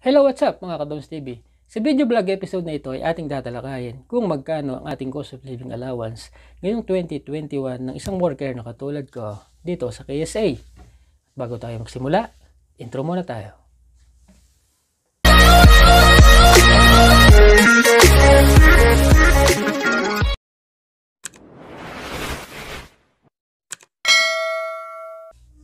Hello, what's up mga Kadons TV? Sa video vlog episode na ito ay ating tatalakayin kung magkano ang ating cost of living allowance ngayong 2021 ng isang worker na katulad ko dito sa KSA. Bago tayo magsimula, intro muna tayo.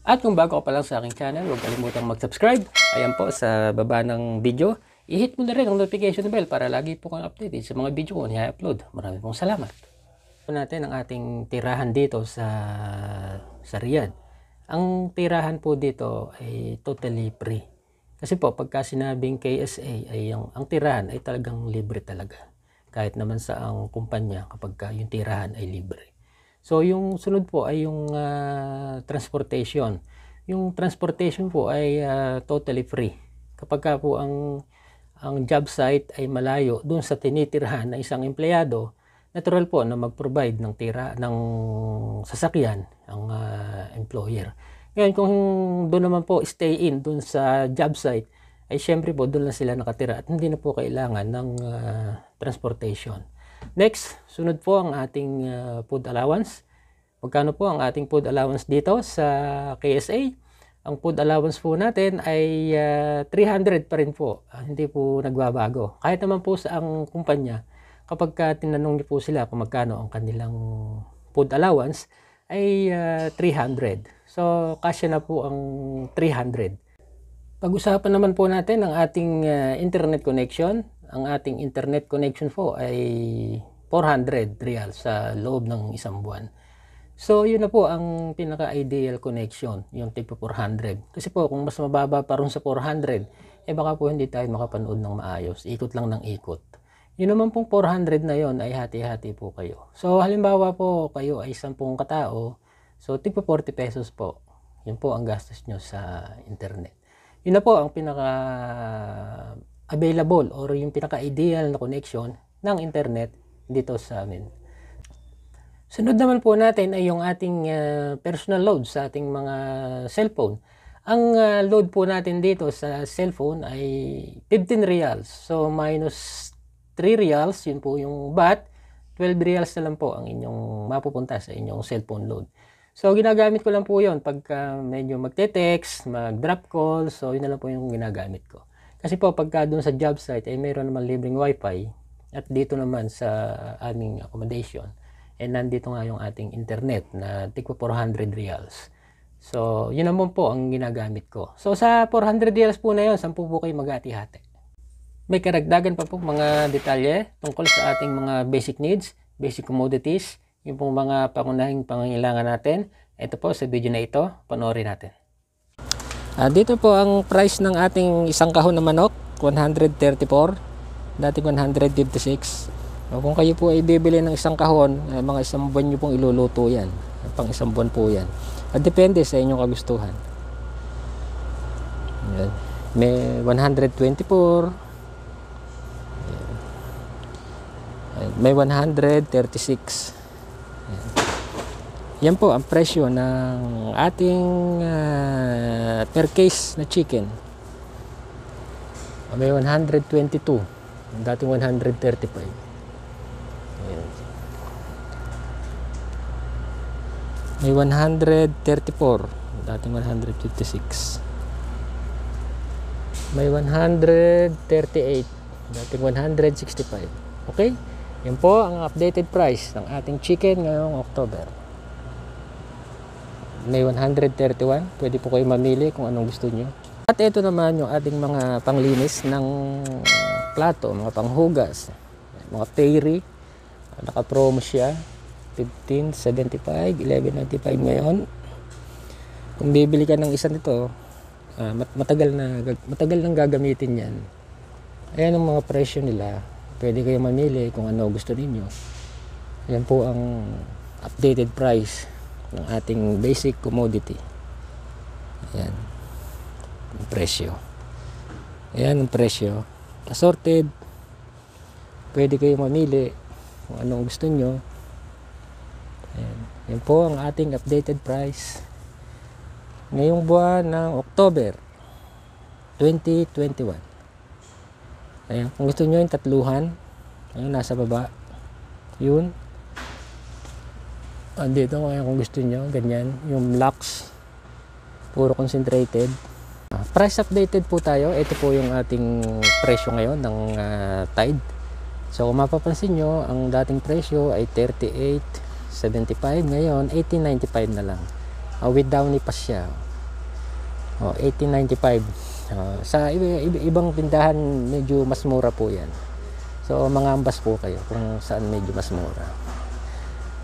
At kung bago ka pa lang sa aking channel, huwag kalimutang mag-subscribe. Ayan po sa baba ng video. I-hit mo na rin ang notification bell para lagi po kang updated sa mga video ko na i-upload. Maraming pong salamat. Ito natin ang ating tirahan dito sa, sa Riyadh. Ang tirahan po dito ay totally free. Kasi po pagka sinabing KSA ay yung, ang tirahan ay talagang libre talaga. Kahit naman sa ang kumpanya kapag yung tirahan ay libre. So yung sunod po ay yung uh, transportation. Yung transportation po ay uh, totally free. Kapag ka po ang ang job site ay malayo doon sa tinitirhan ng isang empleyado, natural po na mag-provide ng tira ng sasakyan ang uh, employer. Ngayon kung doon naman po stay in doon sa job site ay syempre po doon lang sila nakatira at hindi na po kailangan ng uh, transportation. Next, sunod po ang ating uh, food allowance. Magkano po ang ating food allowance dito sa KSA? Ang food allowance po natin ay uh, ah, 300 pa rin po. Uh, hindi po nagbabago. Kahit naman po sa ang kumpanya, kapag uh, tinanong niyo po sila kung magkano ang kanilang food allowance, ay uh, 300. So, kasya na po ang 300. Pag-usapan naman po natin ang ating uh, internet connection ang ating internet connection po ay 400 real sa loob ng isang buwan. So, yun na po ang pinaka-ideal connection, yung tipo 400. Kasi po, kung mas mababa pa rin sa 400, eh baka po hindi tayo makapanood ng maayos. Ikot lang ng ikot. Yun naman pong 400 na yon ay hati-hati po kayo. So, halimbawa po, kayo ay 10 katao. So, tipo 40 pesos po. Yun po ang gastos nyo sa internet. Yun na po ang pinaka available or yung pinaka-ideal na connection ng internet dito sa amin. Sunod naman po natin ay yung ating uh, personal load sa ating mga cellphone. Ang uh, load po natin dito sa cellphone ay 15 reals. So minus 3 reals, yun po yung VAT. 12 reals na lang po ang inyong mapupunta sa inyong cellphone load. So ginagamit ko lang po yun pagka medyo magte-text, mag-drop call. So yun na lang po yung ginagamit ko. Kasi po pagka doon sa job site ay eh, mayroon naman libreng wifi at dito naman sa aming accommodation ay eh, nandito nga yung ating internet na tigpo 400 reals. So, yun naman po ang ginagamit ko. So, sa 400 reals po na yun, saan po po kayo maghati-hati? May karagdagan pa po mga detalye tungkol sa ating mga basic needs, basic commodities, yung pong mga pangunahing pangangailangan natin. Ito po sa video na ito, panoorin natin. Uh, dito po ang price ng ating isang kahon na manok, 134. Dating 156. Uh, kung kayo po ay bibili ng isang kahon, uh, mga isang buwan nyo pong iluluto yan. pang isang buwan po yan. Uh, depende sa inyong kagustuhan. Yan. May 124. May 136. Yan po ang presyo ng ating uh, per case na chicken. Ah, may 122. Ang dating 135. Ayan. May 134. Dating 156. May 138. Dating 165. Okay? Yan po ang updated price ng ating chicken ngayong October. May 131. Pwede po kayo mamili kung anong gusto nyo. At ito naman yung ating mga panglinis ng uh, plato, mga panghugas, mga fairy. Naka-promo siya. 15.75, 11.95 ngayon. Kung bibili ka ng isa nito, uh, matagal na matagal nang gagamitin 'yan. Ayan ang mga presyo nila. Pwede kayo mamili kung ano gusto ninyo. Yan po ang updated price ng ating basic commodity ayan ang presyo ayan ang presyo assorted pwede kayo mamili kung anong gusto nyo ayan yan po ang ating updated price ngayong buwan ng October 2021 ayan kung gusto nyo yung tatluhan ayan nasa baba yun andito ngayon kung gusto nyo ganyan yung lux puro concentrated uh, price updated po tayo ito po yung ating presyo ngayon ng uh, tide so kung mapapansin nyo ang dating presyo ay 38.75 ngayon 18.95 na lang uh, with downy pa siya oh, 18.95 uh, sa ibang tindahan medyo mas mura po yan so mga ambas po kayo kung saan medyo mas mura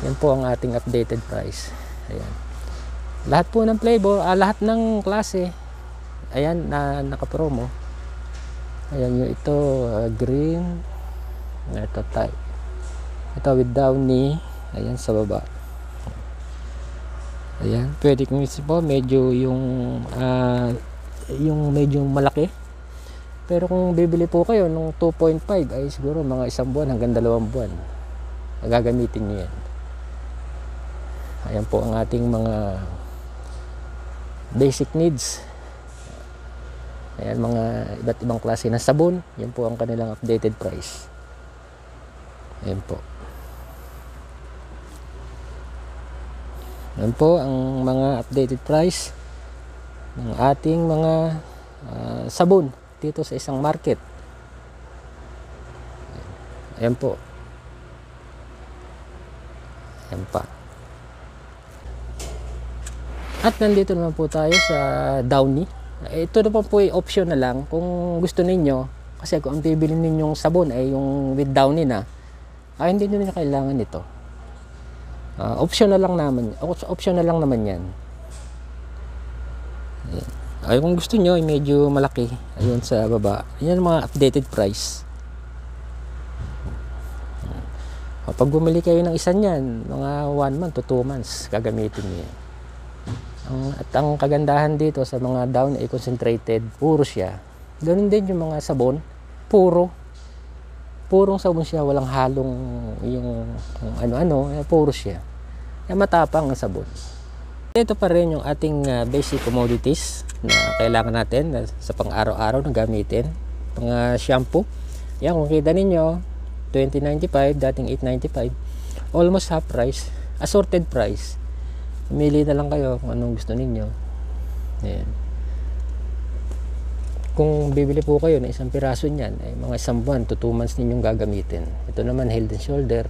yan po ang ating updated price. Ayan. Lahat po ng flavor, ah, lahat ng klase, ayan, na naka-promo. Ayan yung ito, uh, green, ito type. Ito with downy, ayan sa baba. Ayan, pwede kong po, medyo yung, uh, yung medyo malaki. Pero kung bibili po kayo ng 2.5 ay siguro mga isang buwan hanggang dalawang buwan. Gagamitin niyo yan ayan po ang ating mga basic needs ayan mga iba't ibang klase ng sabon yan po ang kanilang updated price ayan po ayan po ang mga updated price ng ating mga uh, sabon dito sa isang market ayan po ayan pa at nandito naman po tayo sa Downy. Ito naman po ay option na lang kung gusto ninyo. Kasi kung ang bibili ninyong sabon ay yung with Downy na, ay ah, hindi nyo na kailangan ito. Uh, ah, option na lang naman. Option na lang naman yan. Ay kung gusto nyo, ay medyo malaki. Ayun sa baba. Yan mga updated price. Ah, pag bumili kayo ng isa niyan, mga 1 month to 2 months, gagamitin niyo yan. Um, at ang kagandahan dito sa mga down ay concentrated, puro siya. Ganun din yung mga sabon, puro. Purong sabon siya, walang halong yung ano-ano, eh, puro siya. Kaya matapang ang sabon. Ito pa rin yung ating uh, basic commodities na kailangan natin na sa pang-araw-araw na gamitin. Mga shampoo. Yan, kung kita ninyo, 20.95, dating 8.95. Almost half price. Assorted price mili na lang kayo kung anong gusto ninyo. Ayan. Kung bibili po kayo ng isang piraso niyan, ay mga isang buwan to 2 months ninyong gagamitin. Ito naman Head and Shoulder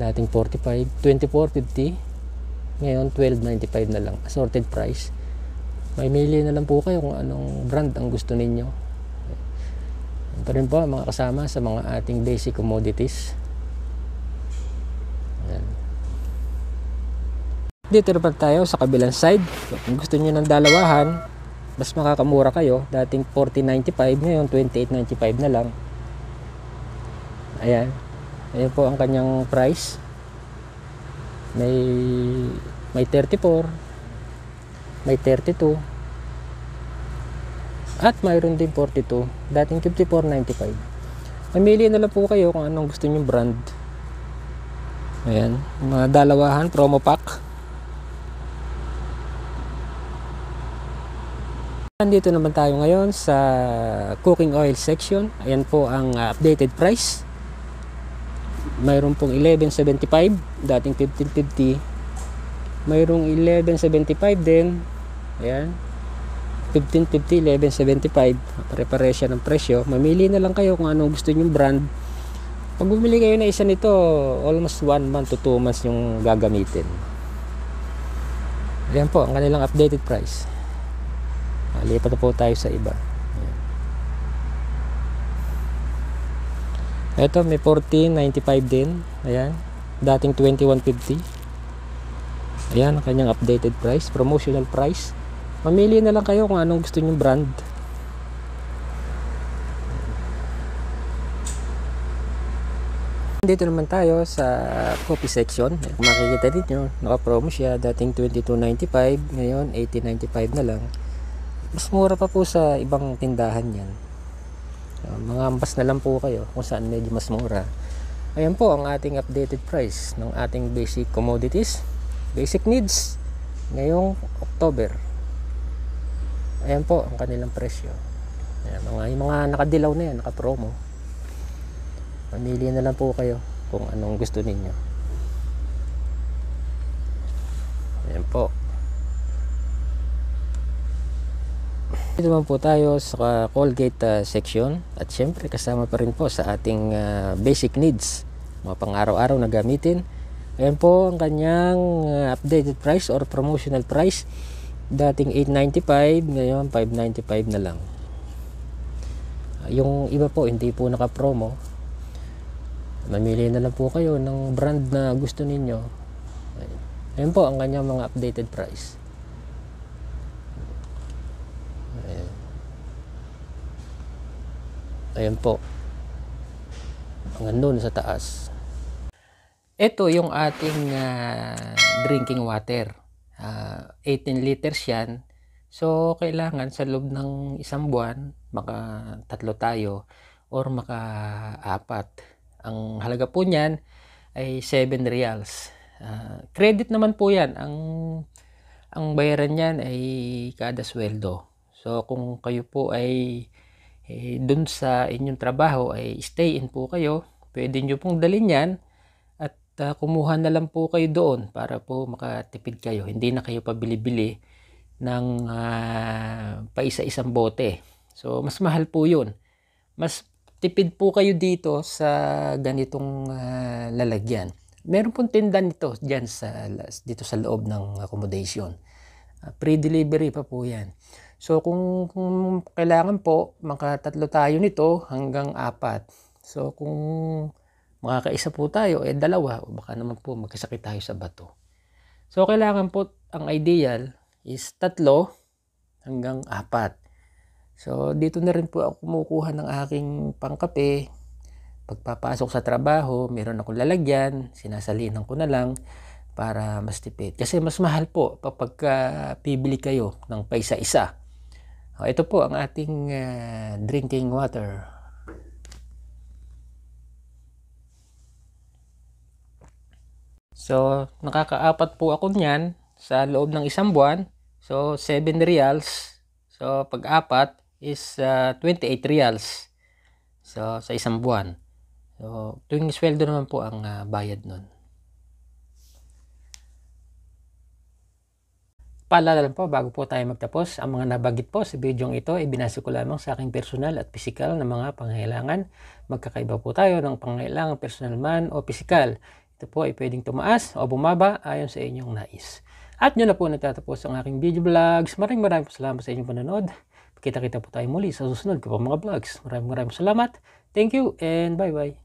nating 45, 24.50 ngayon 12.95 na lang assorted price May mamili na lang po kayo kung anong brand ang gusto ninyo ito rin po mga kasama sa mga ating basic commodities Dito na tayo sa kabilang side. So, kung gusto niyo ng dalawahan, mas makakamura kayo. Dating 40.95, ngayon 28.95 na lang. Ayan. Ayan po ang kanyang price. May may 34, may 32, at mayroon din 42, dating 54.95. Mamili na lang po kayo kung anong gusto niyo brand. Ayan, mga dalawahan promo pack. Nandito naman tayo ngayon sa cooking oil section. Ayan po ang ah, updated price. Mayroon pong 11.75, dating 15.50. Mayroong 11.75 din. Ayan. 15.50, 11.75. Pare-pare siya ng presyo. Mamili na lang kayo kung anong gusto niyo brand. Pag bumili kayo na isa nito, almost 1 month to 2 months yung gagamitin. Ayan po, ang kanilang updated price lipat na po tayo sa iba Ayan. ito may 1495 din ayan dating 2150 ayan ang kanyang updated price promotional price mamili na lang kayo kung anong gusto nyong brand dito naman tayo sa coffee section kung makikita ninyo naka promo siya dating 2295 ngayon 1895 na lang mas mura pa po sa ibang tindahan yan ah, mga ambas na lang po kayo kung saan medyo mas mura ayan po ang ating updated price ng ating basic commodities basic needs ngayong October ayan po ang kanilang presyo ayan, mga, yung mga nakadilaw na yan nakapromo mamili na lang po kayo kung anong gusto ninyo ayan po Dito naman po tayo sa Colgate uh, ah, section at syempre kasama pa rin po sa ating uh, basic needs, mga pang-araw-araw na gamitin. Ayan po ang kanyang uh, updated price or promotional price. Dating 895, ngayon 595 na lang. Uh, yung iba po hindi po naka-promo. Mamili na lang po kayo ng brand na gusto ninyo. Ayan po ang kanyang mga updated price. Ayan po. Hanggang doon sa taas. Ito yung ating uh, drinking water. Uh, ah, 18 liters yan. So, kailangan sa loob ng isang buwan, maka tatlo tayo or maka apat. Ang halaga po niyan ay 7 reals. Uh, credit naman po yan. Ang, ang bayaran niyan ay kada sweldo. So, kung kayo po ay eh, dun sa inyong trabaho ay eh, stay in po kayo. Pwede nyo pong dalhin yan at uh, kumuha na lang po kayo doon para po makatipid kayo. Hindi na kayo pabili-bili ng uh, paisa-isang bote. So, mas mahal po yun. Mas tipid po kayo dito sa ganitong uh, lalagyan. Meron pong tinda dito dyan sa, dito sa loob ng accommodation. Uh, pre-delivery pa po yan. So kung, kung kailangan po, tatlo tayo nito hanggang apat. So kung makakaisa po tayo, eh dalawa, o baka naman po magkasakit tayo sa bato. So kailangan po, ang ideal is tatlo hanggang apat. So dito na rin po ako kumukuha ng aking pangkape. Pagpapasok sa trabaho, meron akong lalagyan, sinasalinan ko na lang para mas tipid. Kasi mas mahal po kapag uh, pibili kayo ng paisa-isa. O, oh, ito po ang ating uh, drinking water. So, nakakaapat po ako niyan sa loob ng isang buwan. So, 7 reals. So, pag-apat is uh, ah, 28 reals. So, sa isang buwan. So, tuwing sweldo naman po ang uh, bayad nun. Paalala lang po, bago po tayo magtapos, ang mga nabagit po sa videong ito ay binasa ko lamang sa aking personal at pisikal na mga pangailangan. Magkakaiba po tayo ng pangailangan personal man o pisikal. Ito po ay pwedeng tumaas o bumaba ayon sa inyong nais. At nyo na po natatapos ang aking video vlogs. Maraming maraming salamat sa inyong panonood. Kita-kita po tayo muli sa susunod ko po mga vlogs. Maraming maraming salamat. Thank you and bye-bye.